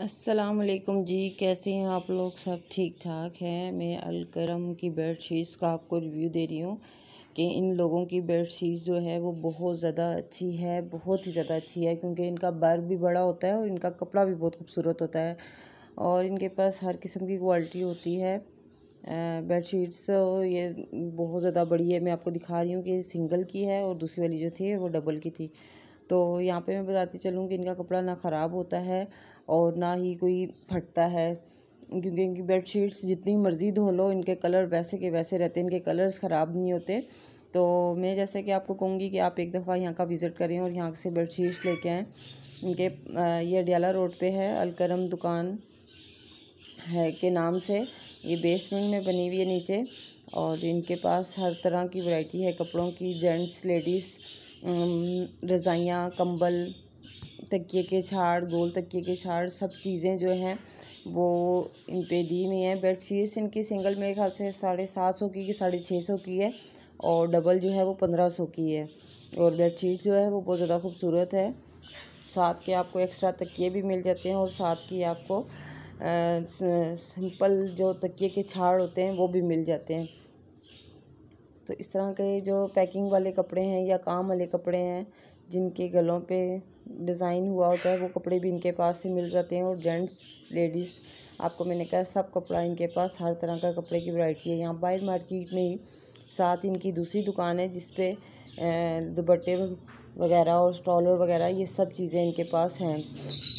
असलकम जी कैसे हैं आप लोग सब ठीक ठाक हैं मैं अलकरम की बेड शीट्स का आपको रिव्यू दे रही हूँ कि इन लोगों की बेड शीट्स जो है वो बहुत ज़्यादा अच्छी है बहुत ही ज़्यादा अच्छी है क्योंकि इनका बर भी बड़ा होता है और इनका कपड़ा भी बहुत खूबसूरत होता है और इनके पास हर किस्म की क्वालिटी होती है बेड शीट्स तो ये बहुत ज़्यादा बड़ी है मैं आपको दिखा रही हूँ कि सिंगल की है और दूसरी वाली जो थी वो डबल की थी तो यहाँ पे मैं बताती चलूँ कि इनका कपड़ा ना ख़राब होता है और ना ही कोई फटता है क्योंकि इनकी बेडशीट्स जितनी मर्ज़ी धो लो इनके कलर वैसे के वैसे रहते हैं इनके कलर्स ख़राब नहीं होते तो मैं जैसे कि आपको कहूँगी कि आप एक दफ़ा यहाँ का विज़िट करें और यहाँ से बेडशीट्स लेके आएँ इनके ये अडियाला रोड पे है अलकरम दुकान है के नाम से ये बेसमेंट में बनी हुई है नीचे और इनके पास हर तरह की वैरायटी है कपड़ों की जेंट्स लेडीज़ रज़ाइयाँ कंबल तकिए के छाड़ गोल तकिए के छाड़ सब चीज़ें जो हैं वो इन पे दी हुई हैं बेड शीट्स इनकी सिंगल मेरे ख्याल से साढ़े सात सौ की साढ़े छः सौ की है और डबल जो है वो पंद्रह सौ की है और बेड शीट्स जो है वो बहुत ज़्यादा खूबसूरत है साथ के आपको एक्स्ट्रा तकिए भी मिल जाते हैं और साथ की आपको आ, सिंपल जो तकिए के छाड़ होते हैं वो भी मिल जाते हैं तो इस तरह के जो पैकिंग वाले कपड़े हैं या काम वाले कपड़े हैं जिनके गलों पे डिज़ाइन हुआ होता है वो कपड़े भी इनके पास से मिल जाते हैं और जेंट्स लेडीज़ आपको मैंने कहा सब कपड़ा इनके पास हर तरह का कपड़े की वैरायटी है यहाँ बाहर मार्केट में ही साथ इनकी दूसरी दुकान है जिसपे दुपट्टे वगैरह और स्टॉलर वगैरह ये सब चीज़ें इनके पास हैं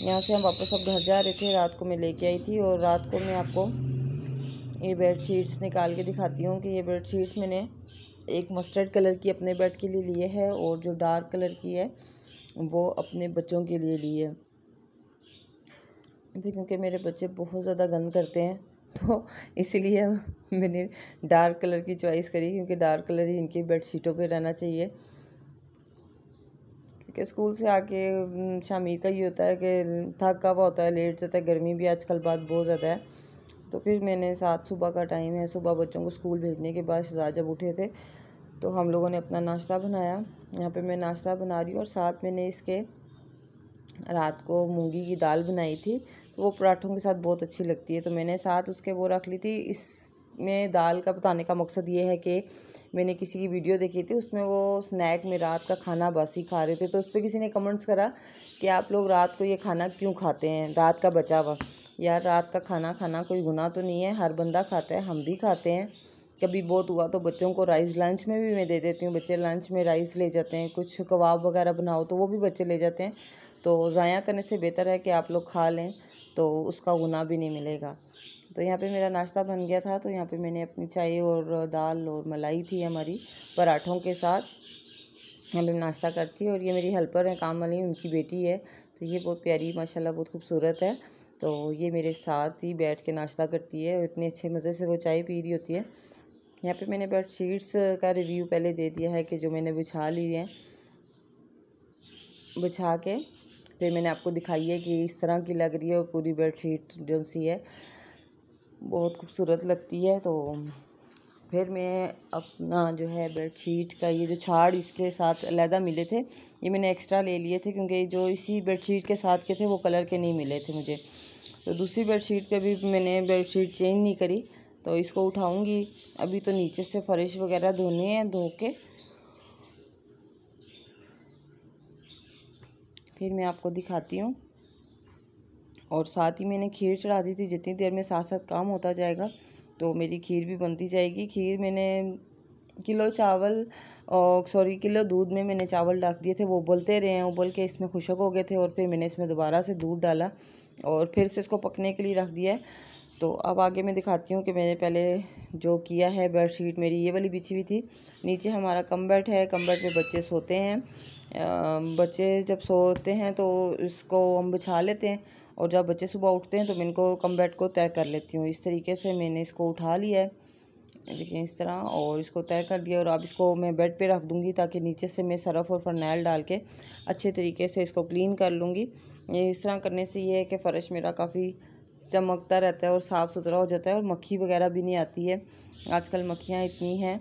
यहाँ से हम वापस अब घर जा रहे थे रात को मैं लेके आई थी और रात को मैं आपको ये बेड शीट्स निकाल के दिखाती हूँ कि ये बेड शीट्स मैंने एक मस्टर्ड कलर की अपने बेड के लिए लिए है और जो डार्क कलर की है वो अपने बच्चों के लिए ली है भी क्योंकि मेरे बच्चे बहुत ज़्यादा गंद करते हैं तो इसीलिए मैंने डार्क कलर की चॉइस करी क्योंकि डार्क कलर ही इनकी बेड शीटों पर रहना चाहिए क्योंकि स्कूल से आके शामीर का ये होता है कि थका हुआ होता है लेट जाता है गर्मी भी आजकल बात बहुत ज़्यादा है तो फिर मैंने साथ सुबह का टाइम है सुबह बच्चों को स्कूल भेजने के बाद शहजाद जब उठे थे तो हम लोगों ने अपना नाश्ता बनाया यहाँ पे मैं नाश्ता बना रही हूँ और साथ मैंने इसके रात को मूँगी की दाल बनाई थी तो वो पराठों के साथ बहुत अच्छी लगती है तो मैंने साथ उसके वो रख ली थी इस में दाल का बताने का मकसद ये है कि मैंने किसी की वीडियो देखी थी उसमें वो स्नैक में रात का खाना बासी खा रहे थे तो उस पर किसी ने कमेंट्स करा कि आप लोग रात को ये खाना क्यों खाते हैं रात का बचा हुआ यार रात का खाना खाना कोई गुनाह तो नहीं है हर बंदा खाता है हम भी खाते हैं कभी बहुत हुआ तो बच्चों को राइस लंच में भी मैं दे देती हूँ बच्चे लंच में राइस ले जाते हैं कुछ कबाब वगैरह बनाओ तो वो भी बच्चे ले जाते हैं तो ज़ाया करने से बेहतर है कि आप लोग खा लें तो उसका गुनाह भी नहीं मिलेगा तो यहाँ पे मेरा नाश्ता बन गया था तो यहाँ पे मैंने अपनी चाय और दाल और मलाई थी हमारी पराठों के साथ यहाँ पे नाश्ता करती है और ये मेरी हेल्पर है काम वाली उनकी बेटी है तो ये बहुत प्यारी माशाल्लाह बहुत खूबसूरत है तो ये मेरे साथ ही बैठ के नाश्ता करती है और इतने अच्छे मज़े से वो चाय पी रही होती है यहाँ पे मैंने बेड शीट्स का रिव्यू पहले दे दिया है कि जो मैंने बिछा ली है बिछा के फिर मैंने आपको दिखाई है कि इस तरह की लग रही है और पूरी बेड शीट जो सी है बहुत खूबसूरत लगती है तो फिर मैं अपना जो है बेड शीट का ये जो छाड़ इसके साथ अलहदा मिले थे ये मैंने एक्स्ट्रा ले लिए थे क्योंकि जो इसी बेड शीट के साथ के थे वो कलर के नहीं मिले थे मुझे तो दूसरी बेडशीट पे भी मैंने बेडशीट चेंज नहीं करी तो इसको उठाऊंगी अभी तो नीचे से फरिश वगैरह धोने हैं धो के फिर मैं आपको दिखाती हूँ और साथ ही मैंने खीर चढ़ा दी थी जितनी देर में साथ साथ काम होता जाएगा तो मेरी खीर भी बनती जाएगी खीर मैंने किलो चावल और सॉरी किलो दूध में मैंने चावल डाल दिए थे वो उबलते रहे हैं उबल के इसमें खुशक हो गए थे और फिर मैंने इसमें दोबारा से दूध डाला और फिर से इसको पकने के लिए रख दिया है तो अब आगे मैं दिखाती हूँ कि मैंने पहले जो किया है बेडशीट मेरी ये वाली बिछी हुई थी नीचे हमारा कम्बर्ट है कम्बर्ट में बच्चे सोते हैं बच्चे जब सोते हैं तो इसको हम बिछा लेते हैं और जब बच्चे सुबह उठते हैं तो मैं इनको कम्बर्ट को तय कर लेती हूँ इस तरीके से मैंने इसको उठा लिया है देखिए इस तरह और इसको तय कर दिया और अब इसको मैं बेड पे रख दूँगी ताकि नीचे से मैं सरफ़ और फरनैल डाल के अच्छे तरीके से इसको क्लीन कर लूँगी इस तरह करने से ये है कि फ़र्श मेरा काफ़ी चमकता रहता है और साफ़ सुथरा हो जाता है और मक्खी वगैरह भी नहीं आती है आजकल मक्खियाँ इतनी हैं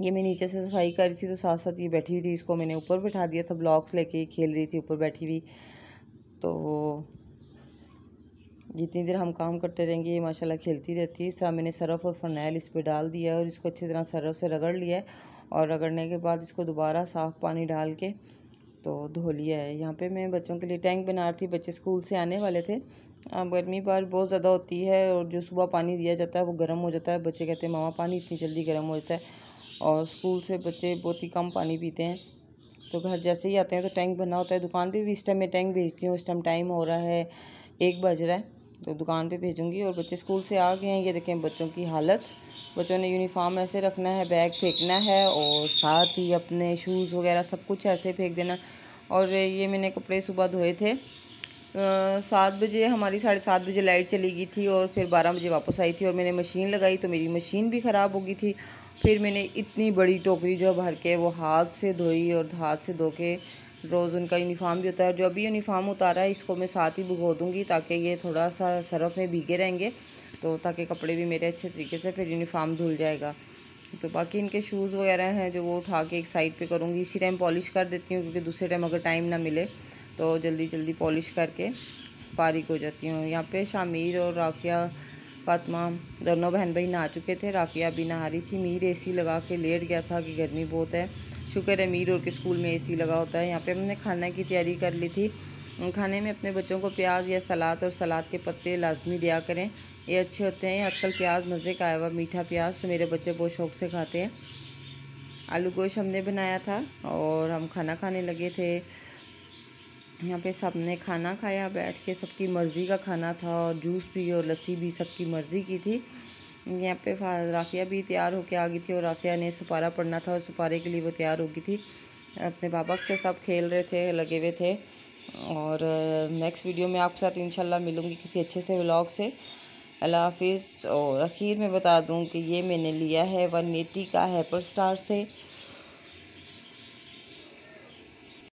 ये मैं नीचे से सफाई कर रही थी तो साथ साथ ये बैठी हुई थी इसको मैंने ऊपर बैठा दिया था ब्लॉक्स लेके खेल रही थी ऊपर बैठी हुई तो जितनी देर हम काम करते रहेंगे ये माशाल्लाह खेलती रहती है इस तरह मैंने सरफ और फरनैल इस पर डाल दिया है और इसको अच्छी तरह सरफ से रगड़ लिया है और रगड़ने के बाद इसको दोबारा साफ़ पानी डाल के तो धो लिया है यहाँ पे मैं बच्चों के लिए टैंक बना रही थी बच्चे स्कूल से आने वाले थे अब गर्मी बार बहुत ज़्यादा होती है और जो सुबह पानी दिया जाता है वो गर्म हो जाता है बच्चे कहते हैं मामा पानी इतनी जल्दी गर्म हो जाता है और स्कूल से बच्चे बहुत ही कम पानी पीते हैं तो घर जैसे ही आते हैं तो टैंक बना होता है दुकान पर भी इस टाइम मैं टैंक भेजती हूँ इस टाइम टाइम हो रहा है एक बज रहा है तो दुकान पे भेजूँगी और बच्चे स्कूल से आ गए हैं ये देखें बच्चों की हालत बच्चों ने यूनिफॉर्म ऐसे रखना है बैग फेंकना है और साथ ही अपने शूज़ वगैरह सब कुछ ऐसे फेंक देना और ये मैंने कपड़े सुबह धोए थे सात बजे हमारी साढ़े सात बजे लाइट चली गई थी और फिर बारह बजे वापस आई थी और मैंने मशीन लगाई तो मेरी मशीन भी ख़राब हो गई थी फिर मैंने इतनी बड़ी टोकरी जो भर के वो हाथ से धोई और हाथ से धो के रोज़ उनका यूनिफाम भी होता है जो अभी यूनिफाम उतारा है इसको मैं साथ ही भुगो दूँगी ताकि ये थोड़ा सा सरफ में भीगे रहेंगे तो ताकि कपड़े भी मेरे अच्छे तरीके से फिर यूनिफाम धुल जाएगा तो बाकी इनके शूज़ वगैरह हैं जो वो उठा के एक साइड पे करूँगी इसी टाइम पॉलिश कर देती हूँ क्योंकि दूसरे टाइम अगर टाइम ना मिले तो जल्दी जल्दी पॉलिश करके पारिक हो जाती हूँ यहाँ पे शामिर और राफिया फातमा दोनों बहन भाई नहा चुके थे राफिया अभी नहा रही थी मीर ए लगा के लेट गया था कि गर्मी बहुत है शुक्र है मीर और के स्कूल में एसी लगा होता है यहाँ पे हमने खाना की तैयारी कर ली थी खाने में अपने बच्चों को प्याज या सलाद और सलाद के पत्ते लाजमी दिया करें ये अच्छे होते हैं आजकल प्याज मज़े का आया हुआ मीठा प्याज तो मेरे बच्चे बहुत शौक से खाते हैं आलू गोश्त हमने बनाया था और हम खाना खाने लगे थे यहाँ पे सब ने खाना खाया बैठ के सबकी मर्ज़ी का खाना था और जूस भी और लस्सी भी सबकी मर्ज़ी की थी यहाँ पे राफिया भी तैयार होकर आ गई थी और राफिया ने सुपारा पढ़ना था और सुपारे के लिए वो तैयार हो गई थी अपने पापा से सब खेल रहे थे लगे हुए थे और नेक्स्ट वीडियो में आपके साथ इंशाल्लाह मिलूंगी किसी अच्छे से व्लॉग से अल्लाह हाफिज़ और अखीर में बता दूँ कि ये मैंने लिया है वन एटी का हैपर स्टार से